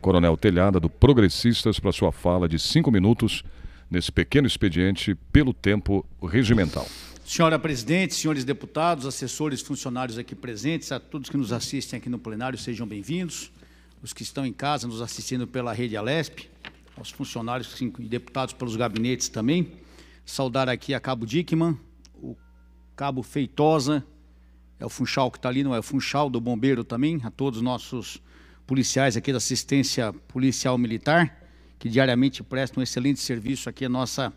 Coronel Telhada, do Progressistas, para sua fala de cinco minutos nesse pequeno expediente pelo tempo regimental. Senhora presidente, senhores deputados, assessores, funcionários aqui presentes, a todos que nos assistem aqui no plenário, sejam bem-vindos. Os que estão em casa nos assistindo pela Rede Alesp, aos funcionários e deputados pelos gabinetes também. Saudar aqui a Cabo Dickman, o Cabo Feitosa, é o Funchal que está ali, não é o Funchal, do Bombeiro também, a todos nossos policiais aqui da assistência policial militar, que diariamente prestam um excelente serviço aqui à nossa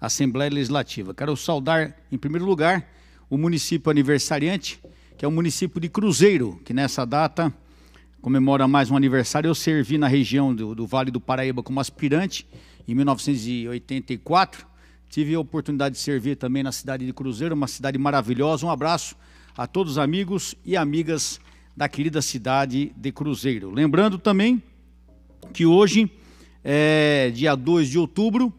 Assembleia Legislativa. Quero saudar, em primeiro lugar, o município aniversariante, que é o município de Cruzeiro, que nessa data comemora mais um aniversário. Eu servi na região do, do Vale do Paraíba como aspirante em 1984. Tive a oportunidade de servir também na cidade de Cruzeiro, uma cidade maravilhosa. Um abraço a todos os amigos e amigas da querida cidade de Cruzeiro. Lembrando também que hoje, é, dia 2 de outubro,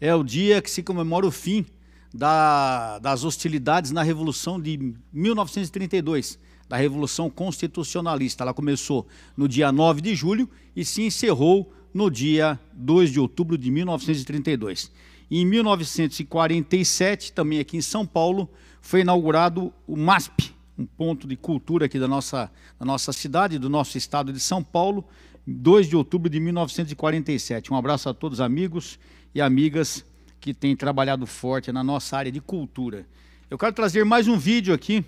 é o dia que se comemora o fim da, das hostilidades na Revolução de 1932, da Revolução Constitucionalista. Ela começou no dia 9 de julho e se encerrou no dia 2 de outubro de 1932. Em 1947, também aqui em São Paulo, foi inaugurado o MASP, um ponto de cultura aqui da nossa, da nossa cidade, do nosso estado de São Paulo, 2 de outubro de 1947. Um abraço a todos amigos e amigas que têm trabalhado forte na nossa área de cultura. Eu quero trazer mais um vídeo aqui.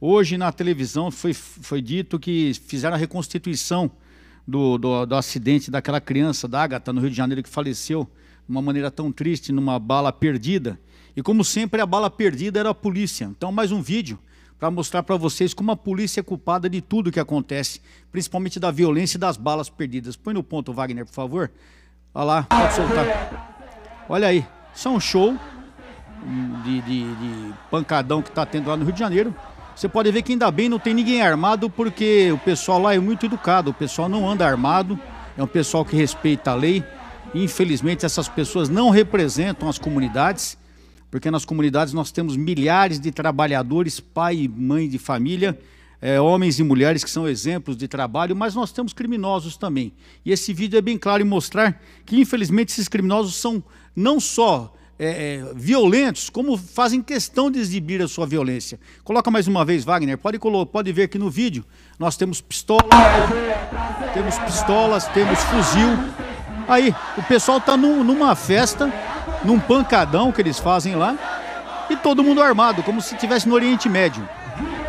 Hoje na televisão foi, foi dito que fizeram a reconstituição do, do, do acidente daquela criança, da Agatha, no Rio de Janeiro, que faleceu de uma maneira tão triste, numa bala perdida. E como sempre, a bala perdida era a polícia. Então, mais um vídeo para mostrar para vocês como a polícia é culpada de tudo que acontece, principalmente da violência e das balas perdidas. Põe no ponto, Wagner, por favor. Olha lá, pode soltar. Olha aí, só um show de, de, de pancadão que está tendo lá no Rio de Janeiro. Você pode ver que ainda bem não tem ninguém armado, porque o pessoal lá é muito educado, o pessoal não anda armado, é um pessoal que respeita a lei. Infelizmente, essas pessoas não representam as comunidades porque nas comunidades nós temos milhares de trabalhadores, pai e mãe de família, é, homens e mulheres que são exemplos de trabalho, mas nós temos criminosos também. E esse vídeo é bem claro em mostrar que, infelizmente, esses criminosos são não só é, é, violentos, como fazem questão de exibir a sua violência. Coloca mais uma vez, Wagner. Pode, pode ver que no vídeo nós temos pistola, temos pistolas, temos fuzil. Aí, o pessoal está num, numa festa num pancadão que eles fazem lá, e todo mundo armado, como se estivesse no Oriente Médio.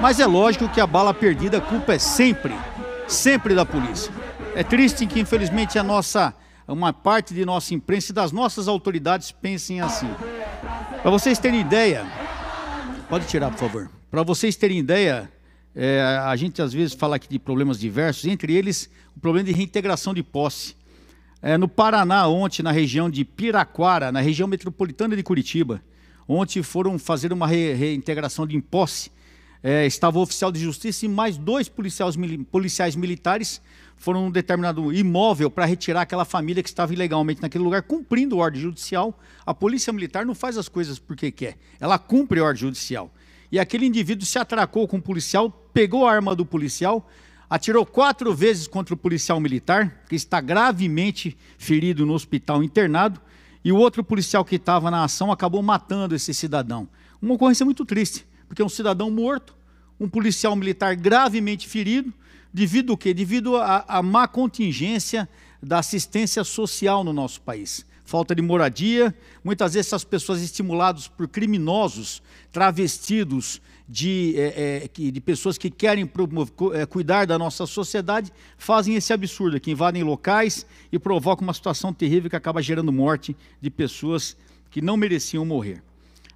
Mas é lógico que a bala perdida, a culpa é sempre, sempre da polícia. É triste que, infelizmente, a nossa, uma parte de nossa imprensa e das nossas autoridades pensem assim. Para vocês terem ideia, pode tirar, por favor. Para vocês terem ideia, é, a gente às vezes fala aqui de problemas diversos, entre eles o problema de reintegração de posse. É, no Paraná, ontem, na região de Piraquara, na região metropolitana de Curitiba, ontem foram fazer uma re reintegração de imposse. É, estava o oficial de justiça e mais dois policiais, mili policiais militares foram num determinado imóvel para retirar aquela família que estava ilegalmente naquele lugar, cumprindo ordem judicial. A polícia militar não faz as coisas porque quer, ela cumpre ordem judicial. E aquele indivíduo se atracou com o policial, pegou a arma do policial atirou quatro vezes contra o policial militar, que está gravemente ferido no hospital internado, e o outro policial que estava na ação acabou matando esse cidadão. Uma ocorrência muito triste, porque é um cidadão morto, um policial militar gravemente ferido, devido o quê? Devido à má contingência da assistência social no nosso país falta de moradia. Muitas vezes essas pessoas estimuladas por criminosos travestidos de, é, é, de pessoas que querem promover, é, cuidar da nossa sociedade fazem esse absurdo que invadem locais e provocam uma situação terrível que acaba gerando morte de pessoas que não mereciam morrer.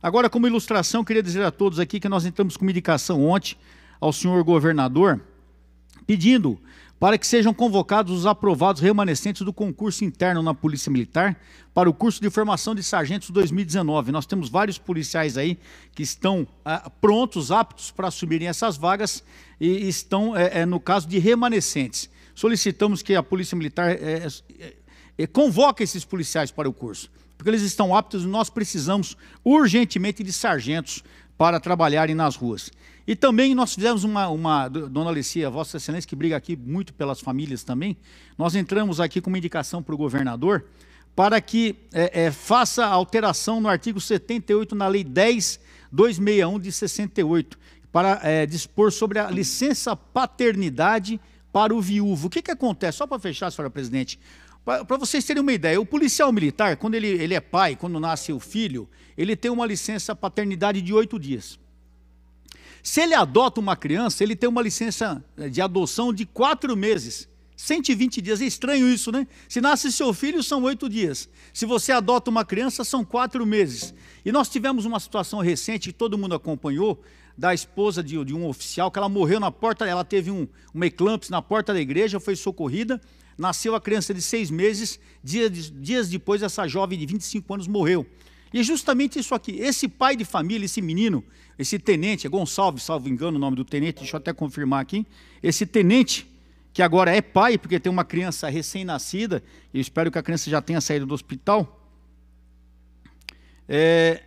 Agora, como ilustração, queria dizer a todos aqui que nós entramos com indicação ontem ao senhor governador, pedindo para que sejam convocados os aprovados remanescentes do concurso interno na Polícia Militar para o curso de formação de sargentos 2019. Nós temos vários policiais aí que estão ah, prontos, aptos para assumirem essas vagas e estão, é, é, no caso, de remanescentes. Solicitamos que a Polícia Militar é, é, convoque esses policiais para o curso, porque eles estão aptos e nós precisamos urgentemente de sargentos para trabalharem nas ruas. E também nós fizemos uma, uma dona Alicia, Vossa Excelência, que briga aqui muito pelas famílias também, nós entramos aqui com uma indicação para o governador para que é, é, faça alteração no artigo 78 na Lei 10.261 de 68, para é, dispor sobre a licença paternidade para o viúvo. O que, que acontece? Só para fechar, senhora presidente, para vocês terem uma ideia, o policial militar, quando ele, ele é pai, quando nasce o filho, ele tem uma licença paternidade de oito dias. Se ele adota uma criança, ele tem uma licença eh, de adoção de quatro meses. 120 dias, é estranho isso, né? Se nasce seu filho, são oito dias. Se você adota uma criança, são quatro meses. E nós tivemos uma situação recente, todo mundo acompanhou, da esposa de, de um oficial, que ela morreu na porta, ela teve um, uma eclampse na porta da igreja, foi socorrida, nasceu a criança de seis meses, dias dias depois essa jovem de 25 anos morreu. E é justamente isso aqui, esse pai de família, esse menino, esse tenente, é Gonçalves, salvo engano o nome do tenente, deixa eu até confirmar aqui, esse tenente, que agora é pai, porque tem uma criança recém-nascida, eu espero que a criança já tenha saído do hospital, é,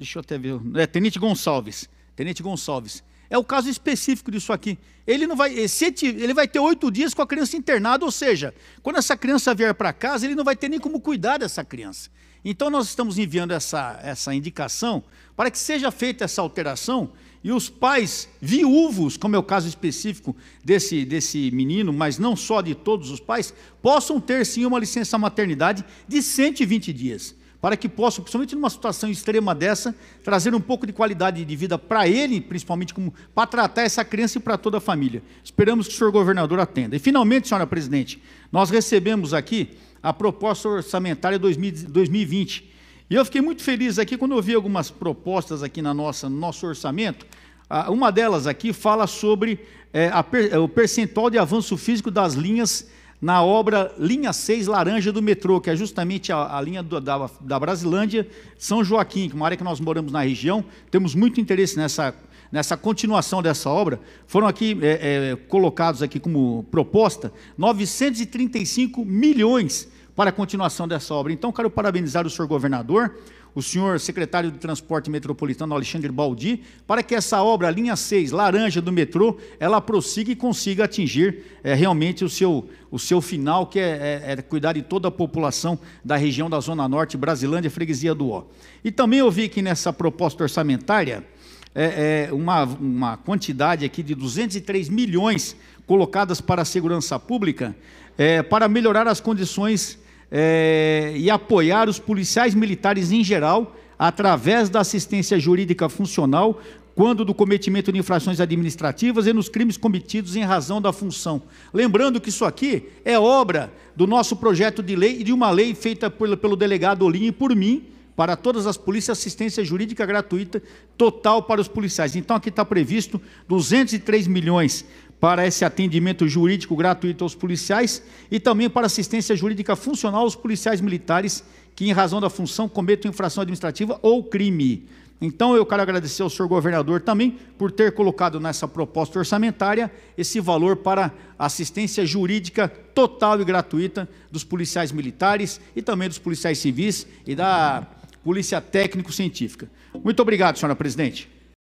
Deixa eu até ver. É, Tenente Gonçalves. Tenente Gonçalves. É o caso específico disso aqui. Ele não vai. Ele vai ter oito dias com a criança internada, ou seja, quando essa criança vier para casa, ele não vai ter nem como cuidar dessa criança. Então nós estamos enviando essa, essa indicação para que seja feita essa alteração e os pais viúvos, como é o caso específico desse, desse menino, mas não só de todos os pais, possam ter sim uma licença maternidade de 120 dias para que possa, principalmente numa situação extrema dessa, trazer um pouco de qualidade de vida para ele, principalmente como para tratar essa criança e para toda a família. Esperamos que o senhor governador atenda. E finalmente, senhora presidente, nós recebemos aqui a proposta orçamentária 2020. E eu fiquei muito feliz aqui quando eu vi algumas propostas aqui na nossa, no nosso orçamento. Ah, uma delas aqui fala sobre é, a, o percentual de avanço físico das linhas na obra Linha 6 Laranja do metrô, que é justamente a, a linha do, da, da Brasilândia, São Joaquim, que é uma área que nós moramos na região, temos muito interesse nessa, nessa continuação dessa obra. Foram aqui é, é, colocados aqui como proposta 935 milhões para a continuação dessa obra. Então, quero parabenizar o senhor governador, o senhor secretário de Transporte Metropolitano Alexandre Baldi, para que essa obra, a linha 6, laranja do metrô, ela prossiga e consiga atingir é, realmente o seu, o seu final, que é, é, é, cuidar de toda a população da região da Zona Norte, Brasilândia, Freguesia do Ó. E também ouvi que nessa proposta orçamentária é, é, uma, uma quantidade aqui de 203 milhões colocadas para a segurança pública é, para melhorar as condições é, e apoiar os policiais militares em geral através da assistência jurídica funcional quando do cometimento de infrações administrativas e nos crimes cometidos em razão da função. Lembrando que isso aqui é obra do nosso projeto de lei e de uma lei feita pelo, pelo delegado Olim e por mim, para todas as polícias assistência jurídica gratuita total para os policiais. Então aqui está previsto 203 milhões para esse atendimento jurídico gratuito aos policiais e também para assistência jurídica funcional aos policiais militares que, em razão da função, cometam infração administrativa ou crime. Então, eu quero agradecer ao senhor governador também por ter colocado nessa proposta orçamentária esse valor para assistência jurídica total e gratuita dos policiais militares e também dos policiais civis e da polícia técnico-científica. Muito obrigado, senhora presidente.